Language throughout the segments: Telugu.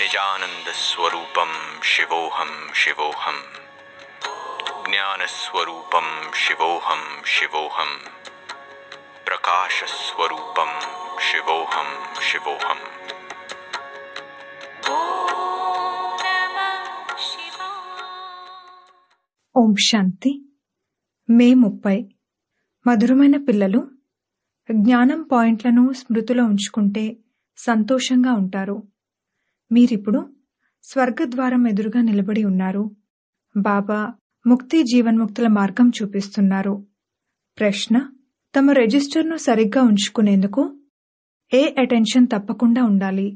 స్వరూపం శివోహం శివోహం జ్ఞానస్వరూపం శివోహం శివోహం ప్రకాశస్వరూపం శివోహం శివోహం ఓం శాంతి మే ముప్పై మధురమైన పిల్లలు జ్ఞానం పాయింట్లను స్మృతిలో ఉంచుకుంటే సంతోషంగా ఉంటారు మీరిప్పుడు స్వర్గద్వారం ఎదురుగా నిలబడి ఉన్నారు బాబా ముక్తి జీవన్ముక్తుల మార్గం చూపిస్తున్నారు ప్రశ్న తమ రిజిస్టర్ను సరిగ్గా ఉంచుకునేందుకు ఏ అటెన్షన్ తప్పకుండా ఉండాలి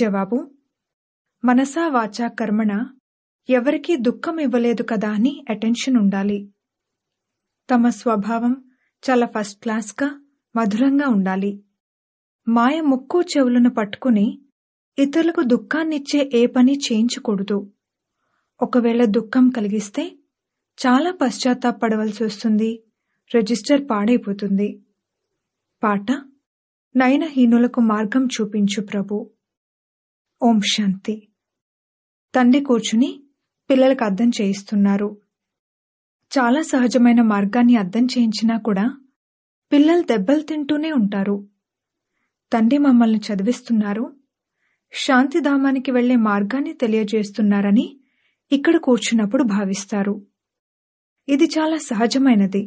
జవాబు మనసా వాచా కర్మణ ఎవరికీ దుఃఖం ఇవ్వలేదు కదా అని అటెన్షన్ ఉండాలి తమ స్వభావం చాలా ఫస్ట్ క్లాస్గా మధురంగా ఉండాలి మాయ ముక్కు చెవులను పట్టుకుని ఇతరులకు దుఃఖాన్నిచ్చే ఏ పని చేయించకూడదు ఒకవేళ దుఃఖం కలిగిస్తే చాలా పశ్చాత్తాపడవలసి వస్తుంది రిజిస్టర్ పాడైపోతుంది పాట నయనహీనులకు మార్గం చూపించు ప్రభు ఓం శాంతి తండ్రి కూర్చుని పిల్లలకు అర్థం చేయిస్తున్నారు చాలా సహజమైన మార్గాన్ని అర్థం చేయించినా కూడా పిల్లలు దెబ్బలు తింటూనే ఉంటారు తండ్రి మమ్మల్ని చదివిస్తున్నారు శాంతిధామానికి వెళ్లే మార్గాన్ని తెలియజేస్తున్నారని ఇక్కడ కూర్చున్నప్పుడు భావిస్తారు ఇది చాలా సహజమైనది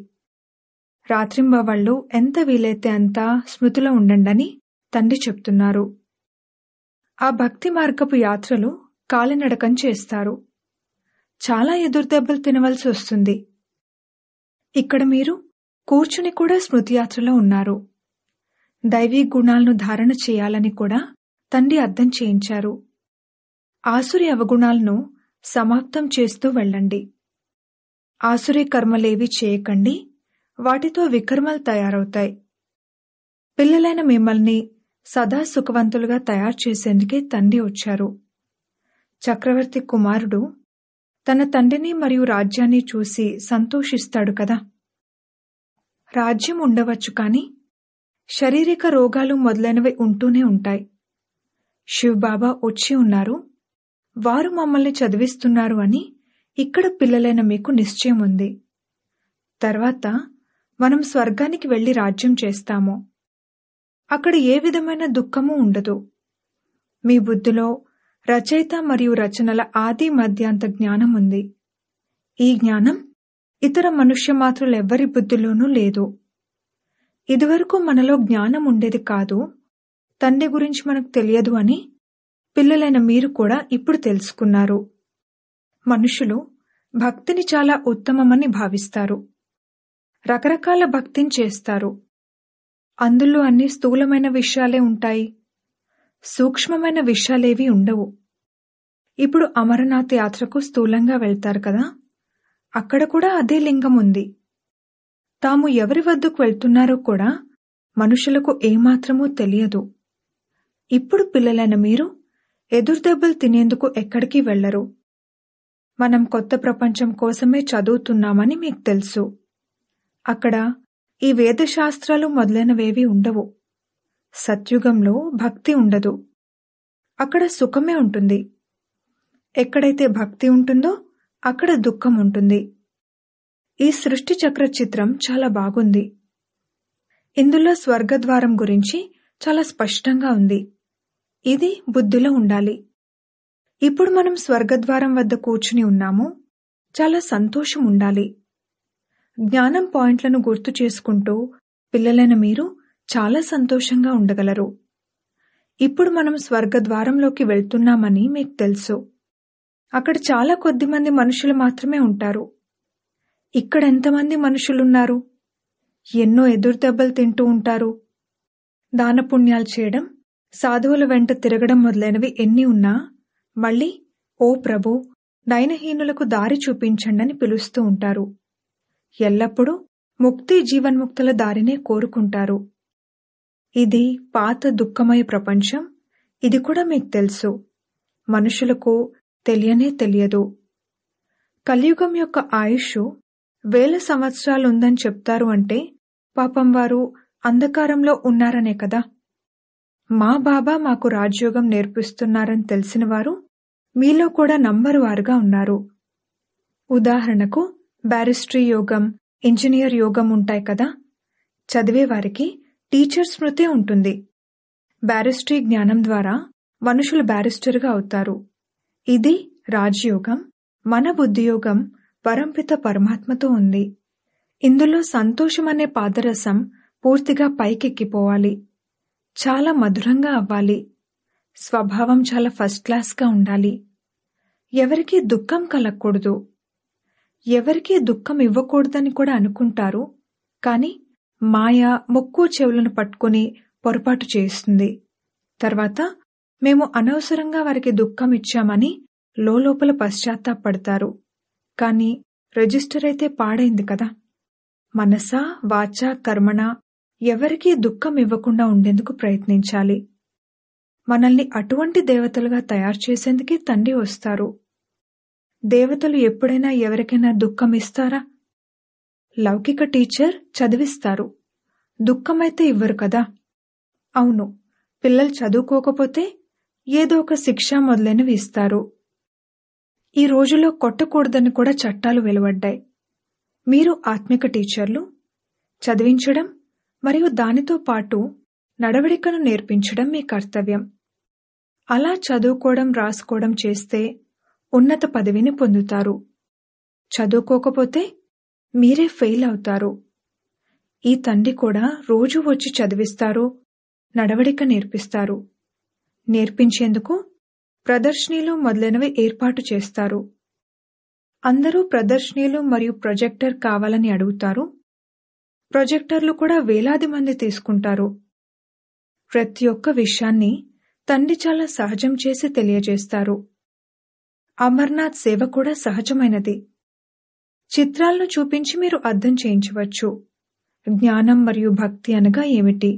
రాత్రింబ వాళ్లు ఎంత వీలైతే అంతా స్మృతిలో ఉండండని తండ్రి చెప్తున్నారు ఆ భక్తి మార్గపు యాత్రలు కాలినడకం చేస్తారు చాలా ఎదురుదెబ్బలు తినవలసి వస్తుంది ఇక్కడ మీరు కూర్చుని కూడా స్మృతియాత్రలో ఉన్నారు దైవీ గుణాలను ధారణ చేయాలని కూడా తండ్రి అర్థం చేయించారు ఆసురి అవగుణాలను సమాప్తం చేస్తూ వెళ్ళండి ఆసురి కర్మలేవి చేయకండి వాటితో వికర్మలు తయారవుతాయి పిల్లలైన మిమ్మల్ని సదా సుఖవంతులుగా తయారు చేసేందుకే తండ్రి వచ్చారు చక్రవర్తి కుమారుడు తన తండ్రిని మరియు రాజ్యాన్ని చూసి సంతోషిస్తాడు కదా రాజ్యం ఉండవచ్చు కానీ శారీరక రోగాలు మొదలైనవి ఉంటూనే ఉంటాయి శివబాబా వచ్చి ఉన్నారు వారు మమ్మల్ని చదివిస్తున్నారు అని ఇక్కడ పిల్లలైన మీకు నిశ్చయం ఉంది తర్వాత మనం స్వర్గానికి వెళ్లి రాజ్యం చేస్తాము అక్కడ ఏ విధమైన దుఃఖము ఉండదు మీ బుద్ధిలో రచయిత మరియు రచనల ఆది మధ్యాంత జ్ఞానం ఉంది ఈ జ్ఞానం ఇతర మనుష్య మాత్రులెవ్వరి బుద్ధిలోనూ లేదు ఇదివరకు మనలో జ్ఞానం ఉండేది కాదు తండ్రి గురించి మనకు తెలియదు అని పిల్లలైన మీరు కూడా ఇప్పుడు తెలుసుకున్నారు మనుషులు భక్తిని చాలా ఉత్తమమని భావిస్తారు రకరకాల భక్తిని చేస్తారు అందులో అన్ని స్థూలమైన విషయాలే ఉంటాయి సూక్ష్మమైన విషయాలేవి ఉండవు ఇప్పుడు అమరనాథ్ యాత్రకు స్థూలంగా వెళ్తారు కదా అక్కడ కూడా అదే లింగం ఉంది తాము ఎవరి వద్దకు వెళ్తున్నారో కూడా మనుషులకు ఏమాత్రమూ తెలియదు ఇప్పుడు పిల్లలైన మీరు ఎదురుదెబ్బలు తినేందుకు ఎక్కడికి వెళ్లరు మనం కొత్త ప్రపంచం కోసమే చదువుతున్నామని మీకు తెలుసు అక్కడ ఈ వేదశాస్త్రాలు మొదలైనవేవి ఉండవు సత్యుగంలో భక్తి ఉండదు అక్కడ సుఖమే ఉంటుంది ఎక్కడైతే భక్తి ఉంటుందో అక్కడ దుఃఖం ఉంటుంది ఈ సృష్టి చక్ర చిత్రం చాలా బాగుంది ఇందులో స్వర్గద్వారం గురించి చాలా స్పష్టంగా ఉంది ఇది బుద్ధిలో ఉండాలి ఇప్పుడు మనం స్వర్గద్వారం వద్ద కూర్చుని ఉన్నాము చాలా సంతోషం ఉండాలి జ్ఞానం పాయింట్లను గుర్తు చేసుకుంటూ పిల్లలైన మీరు చాలా సంతోషంగా ఉండగలరు ఇప్పుడు మనం స్వర్గద్వారంలోకి వెళ్తున్నామని మీకు తెలుసు అక్కడ చాలా కొద్ది మంది మనుషులు మాత్రమే ఉంటారు ఇక్కడ ఎంతమంది మనుషులున్నారు ఎన్నో ఎదురుదెబ్బలు తింటూ ఉంటారు దానపుణ్యాలు చేయడం సాధువుల వెంట తిరగడం మొదలైనవి ఎన్ని ఉన్నా మళ్ళీ ఓ ప్రభు నయనహీనులకు దారి చూపించండని పిలుస్తూ ఉంటారు ఎల్లప్పుడూ ముక్తి జీవన్ముక్తుల దారినే కోరుకుంటారు ఇది పాత దుఃఖమయ ప్రపంచం ఇది కూడా మీకు తెలుసు మనుషులకు తెలియనే తెలియదు కలియుగం యొక్క ఆయుష్ వేల సంవత్సరాలుందని చెప్తారు అంటే పాపం వారు అంధకారంలో ఉన్నారనే కదా మా బాబా మాకు రాజ్యోగం నేర్పిస్తున్నారని తెలిసినవారు మీలో కూడా నంబరు వారుగా ఉన్నారు ఉదాహరణకు బ్యారిస్ట్రీ యోగం ఇంజనీర్ యోగం ఉంటాయి కదా చదివేవారికి టీచర్ స్మృతి ఉంటుంది బ్యారిస్ట్రీ జ్ఞానం ద్వారా మనుషులు బ్యారిస్టర్గా అవుతారు ఇది రాజయోగం మన బుద్ధియోగం పరంపిత పరమాత్మతో ఉంది ఇందులో సంతోషం అనే పాదరసం పూర్తిగా పైకెక్కిపోవాలి చాలా మధురంగా అవ్వాలి స్వభావం చాలా ఫస్ట్ క్లాస్గా ఉండాలి ఎవరికీ దుఃఖం కలగకూడదు ఎవరికీ దుఃఖం ఇవ్వకూడదని కూడా అనుకుంటారు కానీ మాయ మొక్కు చెవులను పట్టుకుని పొరపాటు చేస్తుంది తర్వాత మేము అనవసరంగా వారికి దుఃఖం ఇచ్చామని లోపల పశ్చాత్తాపడతారు కానీ రిజిస్టర్ అయితే పాడైంది కదా మనసా వాచ కర్మణ ఎవరికీ దుఃఖం ఇవ్వకుండా ఉండేందుకు ప్రయత్నించాలి మనల్ని అటువంటి దేవతలుగా తయారు చేసేందుకే తండ్రి వస్తారు దేవతలు ఎప్పుడైనా ఎవరికైనా దుఃఖం ఇస్తారా లౌకిక టీచర్ చదివిస్తారు దుఃఖమైతే ఇవ్వరు కదా అవును పిల్లలు చదువుకోకపోతే ఏదో ఒక శిక్ష మొదలైనవి ఇస్తారు ఈ రోజులో కొట్టకూడదని కూడా చట్టాలు వెలువడ్డాయి మీరు ఆత్మిక టీచర్లు చదివించడం మరియు దానితో పాటు నడవడికను నేర్పించడం మీ కర్తవ్యం అలా చదువుకోవడం రాసుకోవడం చేస్తే ఉన్నత పదవిని పొందుతారు చదువుకోకపోతే మీరే ఫెయిల్ అవుతారు ఈ తండ్రి కూడా రోజు వచ్చి చదివిస్తారు నడవడిక నేర్పిస్తారు నేర్పించేందుకు ప్రదర్శనలు మొదలైనవి ఏర్పాటు చేస్తారు అందరూ ప్రదర్శనీలు మరియు ప్రొజెక్టర్ కావాలని అడుగుతారు ప్రొజెక్టర్లు కూడా వేలాది మంది తీసుకుంటారు ప్రతి ఒక్క విషయాన్ని తండ్రి చాలా సహజం చేసి తెలియజేస్తారు అమర్నాథ్ సేవ కూడా సహజమైనది చిత్రాలను చూపించి మీరు అర్థం చేయించవచ్చు జ్ఞానం మరియు భక్తి అనగా ఏమిటి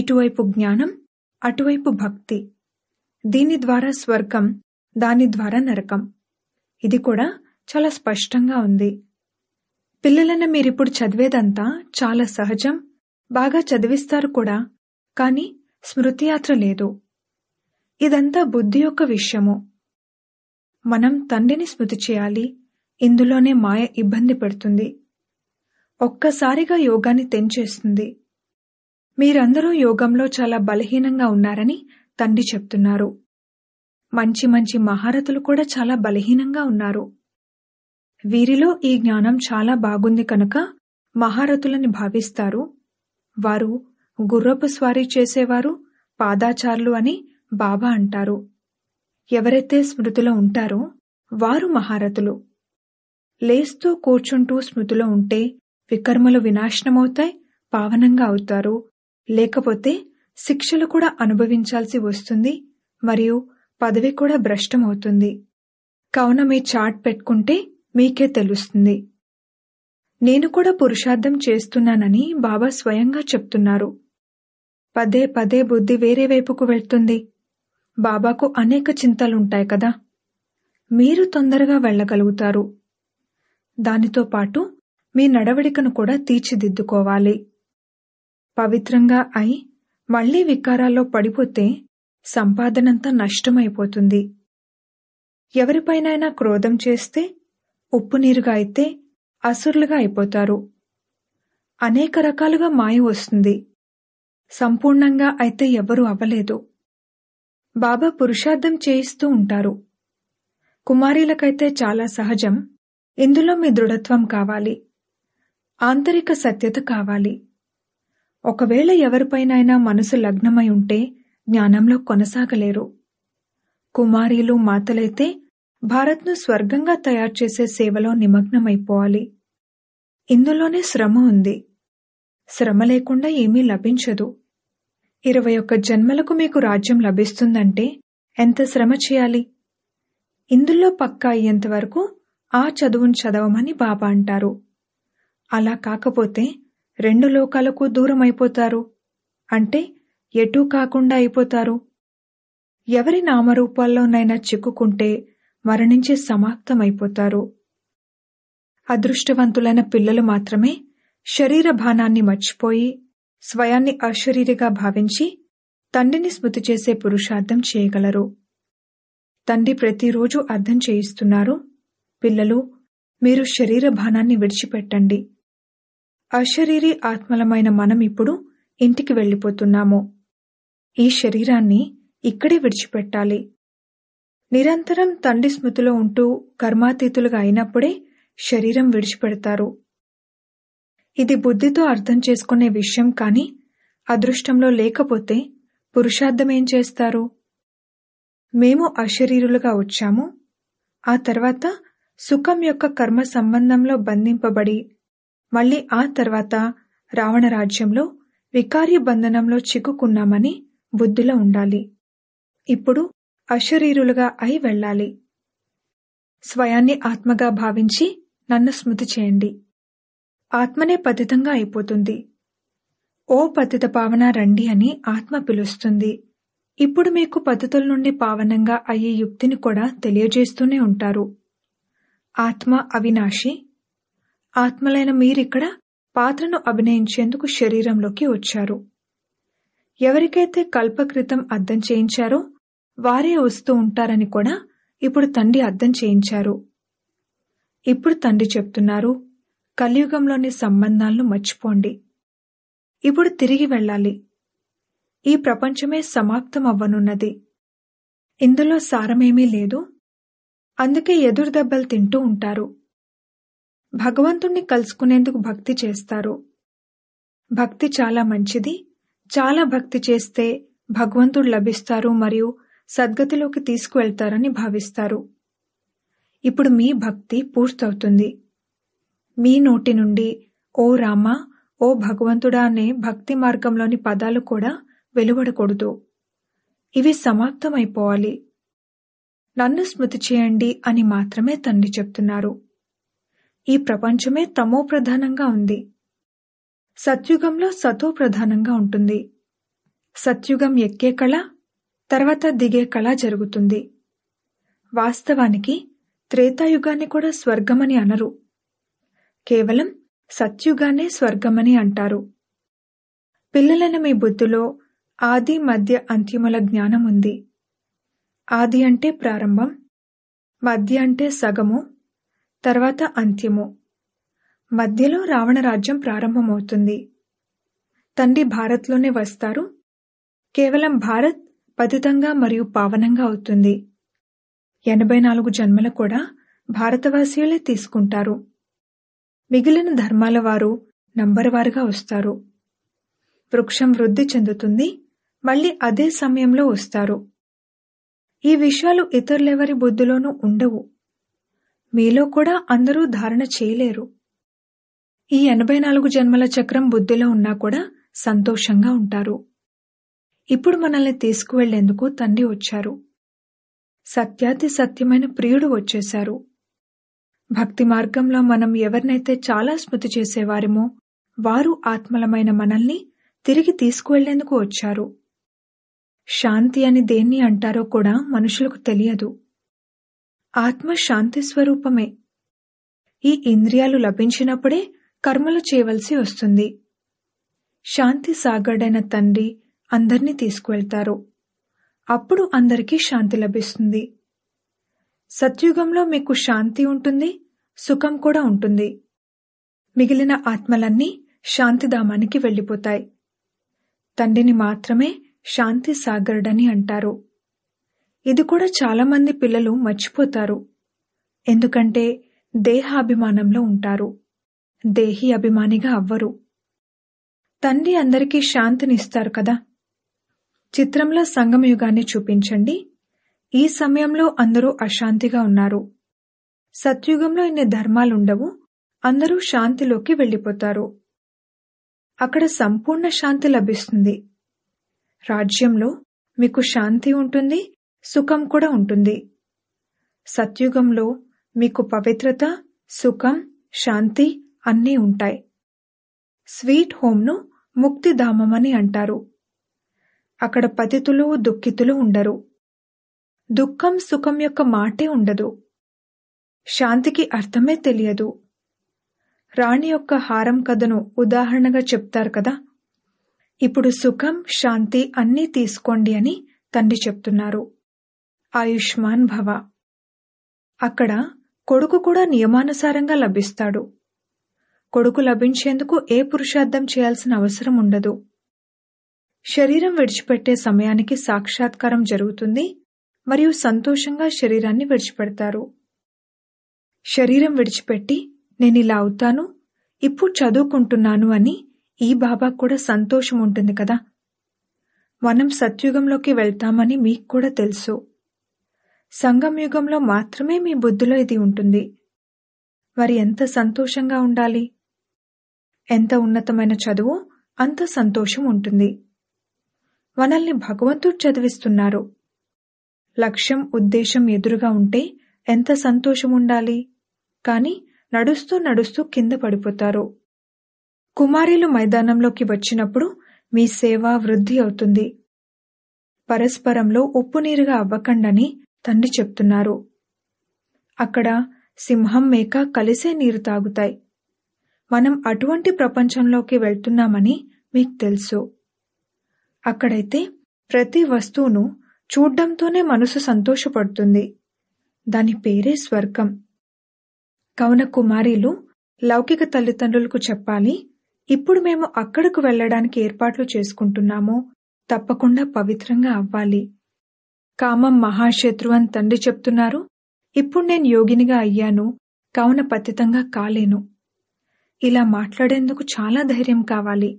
ఇటువైపు జ్ఞానం అటువైపు భక్తి దీని ద్వారా స్వర్గం దాని ద్వారా నరకం ఇది కూడా చాలా స్పష్టంగా ఉంది పిల్లలను మీరిప్పుడు చదివేదంతా చాలా సహజం బాగా చదివిస్తారు కూడా కాని స్మృతియాత్ర లేదు ఇదంతా బుద్ధి యొక్క విషయము మనం తండ్రిని స్మృతి చేయాలి ఇందులోనే మాయ ఇబ్బంది పెడుతుంది ఒక్కసారిగా యోగాన్ని తెంచేస్తుంది మీరందరూ యోగంలో చాలా బలహీనంగా ఉన్నారని తండ్రి చెప్తున్నారు మంచి మంచి మహారథులు కూడా చాలా బలహీనంగా ఉన్నారు వీరిలో ఈ జ్ఞానం చాలా బాగుంది కనుక మహారథులని భావిస్తారు వారు గుర్రపు స్వారీ చేసేవారు పాదాచారులు అని బాబా అంటారు ఎవరైతే స్మృతిలో ఉంటారో వారు మహారథులు లేస్తూ కూర్చుంటూ స్మృతిలో ఉంటే వికర్మలు వినాశనమవుతాయి పావనంగా అవుతారు లేకపోతే శిక్షలు కూడా అనుభవించాల్సి వస్తుంది మరియు పదవి కూడా భ్రష్టమవుతుంది కావున మీ చాట్ పెట్టుకుంటే మీకే తెలుస్తుంది నేను కూడా పురుషార్థం చేస్తున్నానని బాబా స్వయంగా చెప్తున్నారు పదే పదే బుద్ధి వేరే వైపుకు వెళ్తుంది బాబాకు అనేక చింతలుంటాయి కదా మీరు తొందరగా వెళ్ళగలుగుతారు దానితో పాటు మీ నడవడికను కూడా తీర్చిదిద్దుకోవాలి పవిత్రంగా అయి మళ్లీ వికారాల్లో పడిపోతే సంపాదనంతా నష్టమైపోతుంది ఎవరిపైనైనా క్రోధం చేస్తే ఉప్పు నీరుగా అయితే అసురులుగా అయిపోతారు అనేక రకాలుగా మాయ వస్తుంది సంపూర్ణంగా అయితే ఎవరూ అవ్వలేదు బాబా పురుషార్థం చేయిస్తూ ఉంటారు కుమారీలకైతే చాలా సహజం ఇందులో మీ దృఢత్వం కావాలి ఆంతరిక సత్యత కావాలి ఒకవేళ ఎవరిపైనైనా మనసు లగ్నమై ఉంటే జ్ఞానంలో కొనసాగలేరు కుమారీలు మాతలైతే భారత్ను స్వర్గంగా తయారు చేసే సేవలో నిమగ్నమైపోవాలి ఇందులోనే శ్రమ ఉంది శ్రమ లేకుండా ఏమీ లభించదు ఇరవై ఒక్క జన్మలకు మీకు రాజ్యం లభిస్తుందంటే ఎంత శ్రమ చేయాలి ఇందులో పక్క అయ్యేంత వరకు ఆ చదువును చదవమని బాబా అంటారు అలా కాకపోతే రెండు లోకాలకు దూరం అయిపోతారు అంటే ఎటూ కాకుండా అయిపోతారు ఎవరి నామరూపాల్లోనైనా చిక్కుకుంటే మరణించి సమాప్తమైపోతారు అదృష్టవంతులైన పిల్లలు మాత్రమే శరీర భానాన్ని మర్చిపోయి స్వయాన్ని అశరీరిగా భావించి తండ్రిని స్మృతి చేసే పురుషార్థం చేయగలరు తండ్రి ప్రతిరోజు అర్థం చేయిస్తున్నారు పిల్లలు మీరు శరీర భానాన్ని విడిచిపెట్టండి అశరీరి ఆత్మలమైన మనం ఇప్పుడు ఇంటికి వెళ్ళిపోతున్నాము ఈ శరీరాన్ని ఇక్కడే విడిచిపెట్టాలి నిరంతరం తండ్రి స్మృతిలో ఉంటూ కర్మాతీతులుగా అయినప్పుడే శరీరం విడిచిపెడతారు ఇది బుద్ధితో అర్థం చేసుకునే విషయం కానీ అదృష్టంలో లేకపోతే పురుషార్థం ఏం చేస్తారు మేము అశరీరులుగా వచ్చాము ఆ తర్వాత సుఖం యొక్క కర్మ సంబంధంలో బంధింపబడి మళ్ళీ ఆ తర్వాత రావణ రాజ్యంలో వికార్య బంధనంలో చిక్కుకున్నామని బుద్ధిలో ఉండాలి ఇప్పుడు అశరీరులుగా అయి వెళ్ళాలి స్వయాన్ని ఆత్మగా భావించి నన్ను స్మృతి చేయండి ఆత్మనే పతితంగా అయిపోతుంది ఓ పతిత పావన రండి అని ఆత్మ పిలుస్తుంది ఇప్పుడు మీకు పతితుల నుండి పావనంగా అయ్యే యుక్తిని కూడా తెలియజేస్తూనే ఉంటారు ఆత్మ అవినాశి ఆత్మలైన మీరిక్కడ పాత్రను అభినయించేందుకు శరీరంలోకి వచ్చారు ఎవరికైతే కల్పకృతం అర్థం చేయించారో వారే వస్తూ ఉంటారని కూడా ఇప్పుడు తండ్రి అర్థం చేయించారు ఇప్పుడు తండ్రి చెప్తున్నారు కలియుగంలోని సంబంధాలను మర్చిపోండి ఇప్పుడు తిరిగి వెళ్ళాలి ఈ ప్రపంచమే సమాప్తం అవ్వనున్నది ఇందులో సారమేమీ లేదు అందుకే ఎదురు దెబ్బలు తింటూ ఉంటారు భగవంతుణ్ణి కలుసుకునేందుకు భక్తి చేస్తారు భక్తి చాలా మంచిది చాలా భక్తి చేస్తే భగవంతుడు లభిస్తారు మరియు సద్గతిలోకి తీసుకువెళ్తారని భావిస్తారు ఇప్పుడు మీ భక్తి పూర్తవుతుంది మీ నోటి నుండి ఓ రామ ఓ భగవంతుడా అనే భక్తి మార్గంలోని పదాలు కూడా వెలువడకూడదు ఇవి సమాప్తమైపోవాలి నన్ను స్మృతి చేయండి అని మాత్రమే తండ్రి చెప్తున్నారు ఈ ప్రపంచమే తమో ప్రధానంగా ఉంది సత్యుగంలో సతో ప్రధానంగా ఉంటుంది సత్యుగం ఎక్కే కళ తర్వాత దిగే కళ జరుగుతుంది వాస్తవానికి త్రేతాయుగాన్ని కూడా స్వర్గమని అనరు కేవలం సత్యుగానే స్వర్గమని అంటారు పిల్లలైన మీ బుద్ధిలో ఆది మధ్య అంత్యముల జ్ఞానం ఉంది ఆది అంటే ప్రారంభం మధ్య అంటే సగము తర్వాత అంత్యము మధ్యలో రావణ రాజ్యం ప్రారంభమవుతుంది తండ్రి భారత్లోనే వస్తారు కేవలం భారత్ పతితంగా మరియు పావనంగా అవుతుంది ఎనభై నాలుగు జన్మలు కూడా భారతవాసీయులే తీసుకుంటారు మిగిలిన ధర్మాల వారు వారుగా వస్తారు వృక్షం వృద్ధి చెందుతుంది మళ్ళీ అదే సమయంలో వస్తారు ఈ విషయాలు ఇతరులెవరి బుద్ధిలోనూ ఉండవు మీలో కూడా అందరూ ధారణ చేయలేరు ఈ ఎనభై నాలుగు జన్మల చక్రం బుద్ధిలో ఉన్నా కూడా సంతోషంగా ఉంటారు ఇప్పుడు మనల్ని తీసుకువెళ్లేందుకు తండ్రి వచ్చారు సత్యాతి సత్యమైన ప్రియుడు వచ్చేశారు భక్తి మార్గంలో మనం ఎవరినైతే చాలా స్మృతి చేసేవారేమో వారు ఆత్మలమైన మనల్ని తిరిగి తీసుకువెళ్లేందుకు వచ్చారు శాంతి అని దేన్ని అంటారో కూడా మనుషులకు తెలియదు ఆత్మ శాంతి స్వరూపమే ఈ ఇంద్రియాలు లభించినప్పుడే కర్మలు చేయవలసి వస్తుంది శాంతి సాగడైన తండ్రి అందరినీ తీసుకువెళ్తారు అప్పుడు అందరికీ శాంతి లభిస్తుంది సత్యుగంలో మీకు శాంతి ఉంటుంది సుఖం కూడా ఉంటుంది మిగిలిన ఆత్మలన్నీ శాంతిధామానికి వెళ్ళిపోతాయి తండ్రిని మాత్రమే శాంతి సాగరుడని అంటారు ఇది కూడా చాలామంది పిల్లలు మర్చిపోతారు ఎందుకంటే దేహాభిమానంలో ఉంటారు దేహి అభిమానిగా అవ్వరు తండ్రి అందరికీ శాంతినిస్తారు కదా చిత్రంలో సంగమయుగాన్ని చూపించండి ఈ సమయంలో అందరూ అశాంతిగా ఉన్నారు సత్యుగంలో ఇన్ని ధర్మాలుండవు అందరూ శాంతిలోకి వెళ్ళిపోతారు అక్కడ సంపూర్ణ శాంతి లభిస్తుంది రాజ్యంలో మీకు శాంతి ఉంటుంది సుఖం కూడా ఉంటుంది సత్యుగంలో మీకు పవిత్రత సుఖం శాంతి అన్నీ ఉంటాయి స్వీట్ హోమ్ను ముక్తిధామమని అంటారు అక్కడ పతితులు దుఃఖితులు ఉండరు దుఃఖం సుఖం యొక్క మాటే ఉండదు శాంతికి అర్థమే తెలియదు రాణి యొక్క హారం కథను ఉదాహరణగా చెప్తారు కదా ఇప్పుడు సుఖం శాంతి అన్నీ తీసుకోండి అని తండ్రి చెప్తున్నారు ఆయుష్మాన్ భవ అక్కడ కొడుకు కూడా నియమానుసారంగా లభిస్తాడు కొడుకు లభించేందుకు ఏ పురుషార్థం చేయాల్సిన అవసరం ఉండదు శరీరం విడిచిపెట్టే సమయానికి సాక్షాత్కారం జరుగుతుంది మరియు సంతోషంగా శరీరాన్ని విడిచిపెడతారు శరీరం విడిచిపెట్టి నేను ఇలా అవుతాను ఇప్పుడు చదువుకుంటున్నాను అని ఈ బాబా కూడా సంతోషం ఉంటుంది కదా మనం సత్యుగంలోకి వెళ్తామని మీకు కూడా తెలుసు సంగం యుగంలో మాత్రమే మీ బుద్ధిలో ఇది ఉంటుంది వారి ఎంత సంతోషంగా ఉండాలి ఎంత ఉన్నతమైన చదువు అంత సంతోషం ఉంటుంది మనల్ని భగవంతుడు చదివిస్తున్నారు లక్ష్యం ఉద్దేశం ఎదురుగా ఉంటే ఎంత సంతోషముండాలి కాని నడుస్తూ నడుస్తూ కింద పడిపోతారు కుమారీలు మైదానంలోకి వచ్చినప్పుడు మీ సేవ వృద్ధి అవుతుంది పరస్పరంలో ఉప్పు నీరుగా అవ్వకండని తండ్రి చెప్తున్నారు అక్కడ సింహం మేక కలిసే నీరు తాగుతాయి మనం అటువంటి ప్రపంచంలోకి వెళ్తున్నామని మీకు తెలుసు అక్కడైతే ప్రతి వస్తువును చూడ్డంతోనే మనసు సంతోషపడుతుంది. దాని పేరే స్వర్గం. కౌన కుమారీలు లౌకిక తల్లిదండ్రులకు చెప్పాలి ఇప్పుడు మేము అక్కడకు వెళ్లడానికి ఏర్పాట్లు చేసుకుంటున్నాము తప్పకుండా పవిత్రంగా అవ్వాలి. కామం మహాశత్రు అని తండ్రి చెప్తున్నారు ఇప్పుడు నేను యోగినిగా అయ్యాను కావున పతితంగా కాలేను ఇలా మాట్లాడేందుకు చాలా ధైర్యం కావాలి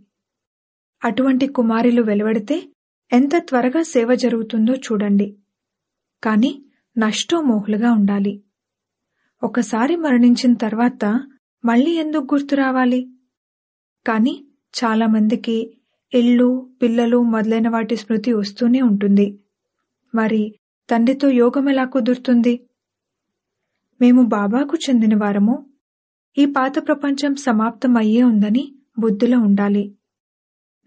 అటువంటి కుమారులు వెలువడితే ఎంత త్వరగా సేవ జరుగుతుందో చూడండి కాని నష్టోమోహులుగా ఉండాలి ఒకసారి మరణించిన తర్వాత మళ్ళీ ఎందుకు గుర్తు రావాలి కానీ చాలామందికి ఇల్లు పిల్లలు మొదలైన వాటి స్మృతి వస్తూనే ఉంటుంది మరి తండ్రితో యోగం ఎలా కుదురుతుంది మేము బాబాకు చెందిన వారము ఈ పాత ప్రపంచం సమాప్తం అయ్యే ఉందని బుద్ధిలో ఉండాలి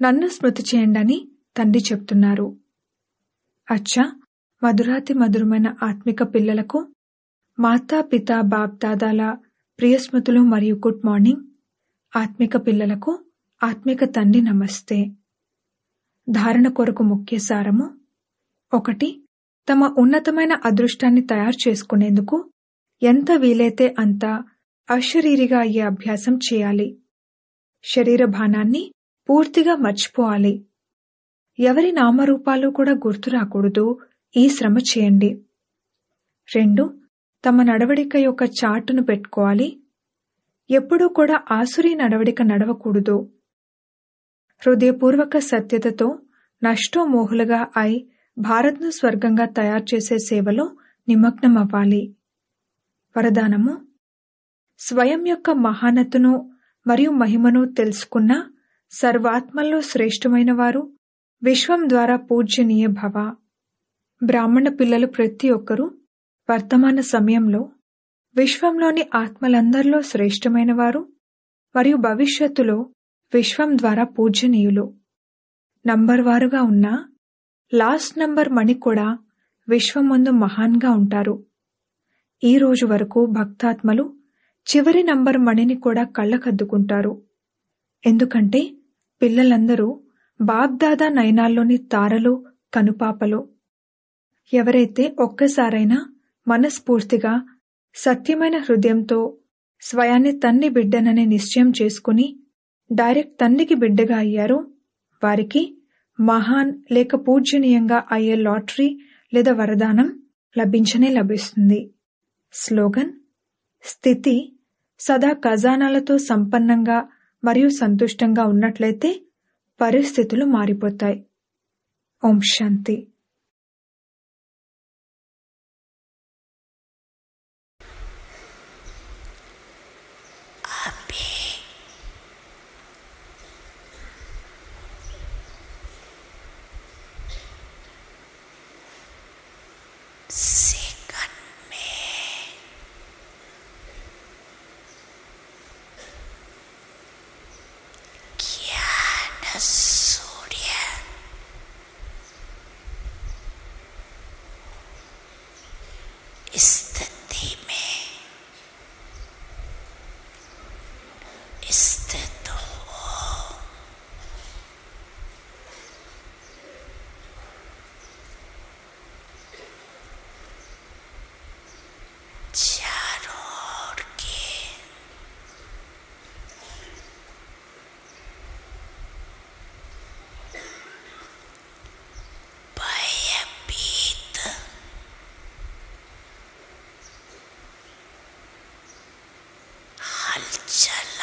నన్ను స్మృతి చేయండని తండ్రి చెప్తున్నారు అచ్చా మధురాతి మధురమైన ఆత్మిక పిల్లలకు మాతా పిత బాప్దాదాల ప్రియస్మృతులు మరియు గుడ్ మార్నింగ్ ఆత్మిక పిల్లలకు ఆత్మిక తండ్రి నమస్తే ధారణ కొరకు ముఖ్య సారము ఒకటి తమ ఉన్నతమైన అదృష్టాన్ని తయారు చేసుకునేందుకు ఎంత వీలైతే అంత అశరీరిగా అయ్యే అభ్యాసం చేయాలి శరీర భానాన్ని పూర్తిగా మర్చిపోవాలి ఎవరి నామరూపాలు కూడా గుర్తు రాకూడదు ఈ శ్రమ చేయండి రెండు తమ నడవడిక యొక్క చాటును పెట్టుకోవాలి ఎప్పుడూ కూడా ఆసురి నడవడిక నడవకూడదు హృదయపూర్వక సత్యతతో నష్టోమోహులుగా అయి భారత్ను స్వర్గంగా తయారు చేసే సేవలో నిమగ్నం అవ్వాలి వరదానము స్వయం యొక్క మహానతను మరియు మహిమను తెలుసుకున్న సర్వాత్మల్లో శ్రేష్టమైన వారు విశ్వం ద్వారా పూజ్యనీయ భవ బ్రాహ్మణ పిల్లలు ప్రతి ఒక్కరూ వర్తమాన సమయంలో విశ్వంలోని ఆత్మలందరిలో శ్రేష్టమైన వారు మరియు భవిష్యత్తులో విశ్వం ద్వారా పూజనీయులు నంబర్ వారుగా ఉన్న లాస్ట్ నంబర్ మణి కూడా విశ్వం ముందు మహాన్గా ఉంటారు ఈ రోజు వరకు భక్తాత్మలు చివరి నంబర్ మణిని కూడా కళ్ళకద్దుకుంటారు ఎందుకంటే పిల్లలందరూ బాప్దాదా నయనాల్లోని తారలు కనుపాపలు ఎవరైతే ఒక్కసారైనా మనస్ఫూర్తిగా సత్యమైన హృదయంతో స్వయాన్ని తన్ని బిడ్డననే నిశ్చయం చేసుకుని డైరెక్ట్ తండ్రికి బిడ్డగా అయ్యారు వారికి మహాన్ లేక పూజనీయంగా అయ్యే లాటరీ లేదా వరదానం లభించనే లభిస్తుంది స్లోగన్ స్థితి సదా ఖజానాలతో సంపన్నంగా మరియు సంతుష్టంగా ఉన్నట్లయితే పరిస్థితులు మారిపోతాయి ఓం శాంతి Yes. चल